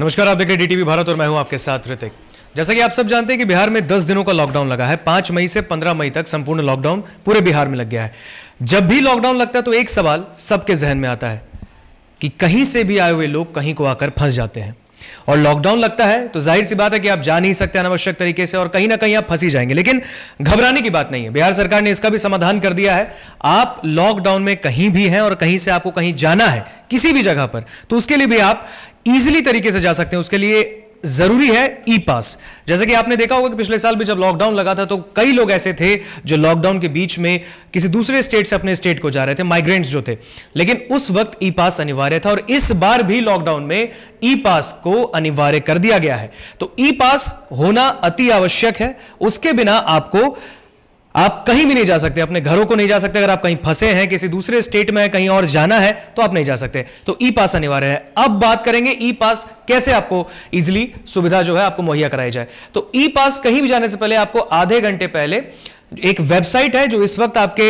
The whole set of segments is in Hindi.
नमस्कार आप देख रहे डीटीवी भारत और मैं हूं आपके साथ ऋतिक जैसा कि आप सब जानते हैं कि बिहार में 10 दिनों का लॉकडाउन लगा है 5 मई से 15 मई तक संपूर्ण लॉकडाउन पूरे बिहार में लग गया है जब भी लॉकडाउन लगता है तो एक सवाल सबके जहन में आता है कि कहीं से भी आए हुए लोग कहीं को आकर फंस जाते हैं और लॉकडाउन लगता है तो जाहिर सी बात है कि आप जा नहीं सकते अनावश्यक तरीके से और कहीं ना कहीं आप फंसी जाएंगे लेकिन घबराने की बात नहीं है बिहार सरकार ने इसका भी समाधान कर दिया है आप लॉकडाउन में कहीं भी हैं और कहीं से आपको कहीं जाना है किसी भी जगह पर तो उसके लिए भी आप इजिली तरीके से जा सकते हैं उसके लिए जरूरी है ई पास जैसे कि आपने देखा होगा कि पिछले साल भी जब लॉकडाउन लगा था तो कई लोग ऐसे थे जो लॉकडाउन के बीच में किसी दूसरे स्टेट से अपने स्टेट को जा रहे थे माइग्रेंट्स जो थे लेकिन उस वक्त ई पास अनिवार्य था और इस बार भी लॉकडाउन में ई पास को अनिवार्य कर दिया गया है तो ई पास होना अति आवश्यक है उसके बिना आपको आप कहीं भी नहीं जा सकते अपने घरों को नहीं जा सकते अगर आप कहीं फंसे हैं किसी दूसरे स्टेट में कहीं और जाना है तो आप नहीं जा सकते तो ई पास अनिवार्य है अब बात करेंगे ई पास कैसे आपको इजिली सुविधा जो है आपको मुहैया कराई जाए तो ई पास कहीं भी जाने से पहले आपको आधे घंटे पहले एक वेबसाइट है जो इस वक्त आपके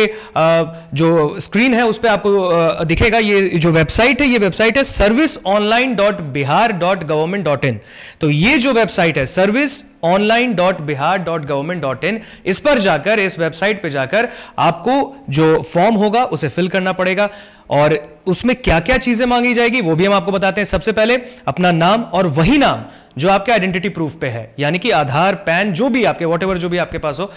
जो स्क्रीन है उस पर आपको दिखेगा ये जो वेबसाइट है ये वेबसाइट है service online dot Bihar dot government dot in तो ये जो वेबसाइट है service online dot Bihar dot government dot in इस पर जाकर इस वेबसाइट पर जाकर आपको जो फॉर्म होगा उसे फिल करना पड़ेगा और उसमें क्या क्या चीजें मांगी जाएगी वो भी हम आपको बताते हैं सबसे पहले अपना नाम और वही नाम जो आपके आइडेंटिटी प्रूफ पे है यानी कि आधार पैन जो भी आपके वॉट जो भी आपके पास हो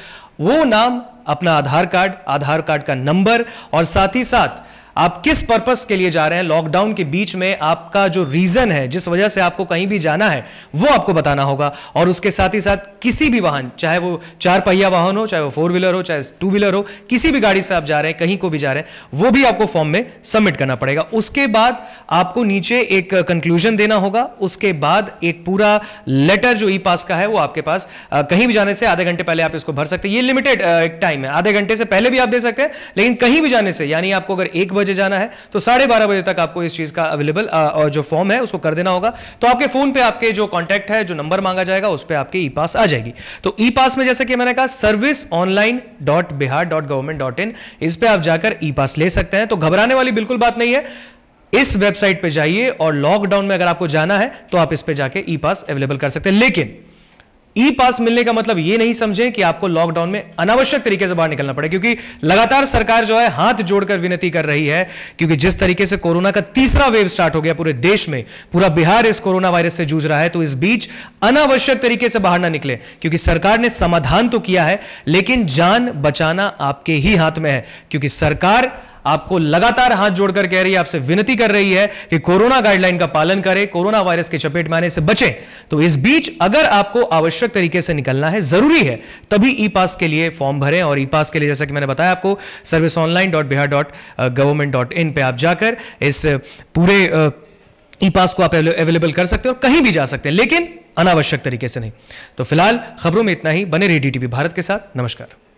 वो नाम अपना आधार कार्ड आधार कार्ड का नंबर और साथ ही साथ आप किस पर्पस के लिए जा रहे हैं लॉकडाउन के बीच में आपका जो रीजन है जिस वजह से आपको कहीं भी जाना है वो आपको बताना होगा और उसके साथ ही साथ किसी भी वाहन चाहे वो चार पहिया वाहन हो चाहे वो फोर व्हीलर हो चाहे टू व्हीलर हो किसी भी गाड़ी से आप जा रहे हैं कहीं को भी जा रहे हैं वो भी आपको फॉर्म में सबमिट करना पड़ेगा उसके बाद आपको नीचे एक कंक्लूजन देना होगा उसके बाद एक पूरा लेटर जो ई पास का है वो आपके पास कहीं भी जाने से आधे घंटे पहले आप इसको भर सकते हैं ये लिमिटेड टाइम है आधे घंटे से पहले भी आप दे सकते हैं लेकिन कहीं भी जाने से यानी आपको अगर एक बजे जाना है तो साढ़े बारह बजे तक आपको इस चीज का अवेलेबल और जो फॉर्म है उसको कर देना होगा तो आपके फोन पे आपके जो कॉन्टैक्ट है जो नंबर मांगा जाएगा उस पर आपके ई पास आ जाएगी तो ई पास में जैसे कि मैंने कहा service online dot Bihar dot government dot in इस पर आप जाकर ई पास ले सकते हैं तो घबराने वाली बिल्कुल बात नहीं है इस वेबसाइट पे जाइए और लॉकडाउन में अगर आपको जाना है तो आप इस पे जाके ई पास अवेलेबल कर सकते हैं लेकिन ई पास मिलने का मतलब यह नहीं समझे कि आपको लॉकडाउन में अनावश्यक तरीके से बाहर निकलना पड़े क्योंकि लगातार सरकार जो है हाथ जोड़कर विनती कर रही है क्योंकि जिस तरीके से कोरोना का तीसरा वेव स्टार्ट हो गया पूरे देश में पूरा बिहार इस कोरोना वायरस से जूझ रहा है तो इस बीच अनावश्यक तरीके से बाहर ना निकले क्योंकि सरकार ने समाधान तो किया है लेकिन जान बचाना आपके ही हाथ में है क्योंकि सरकार आपको लगातार हाथ जोड़कर कह रही है आपसे विनती कर रही है कि कोरोना गाइडलाइन का पालन करें कोरोना वायरस के चपेट में आने से बचें तो इस बीच अगर आपको आवश्यक तरीके से निकलना है जरूरी है तभी ई पास के लिए फॉर्म भरें और ई पास के लिए जैसा कि मैंने बताया आपको service online dot Bihar dot government dot in पर आप जाकर इस पूरे ई पास को आप अवेलेबल कर सकते हैं और कहीं भी जा सकते हैं लेकिन अनावश्यक तरीके से नहीं तो फिलहाल खबरों में इतना ही बने रही टीवी भारत के साथ नमस्कार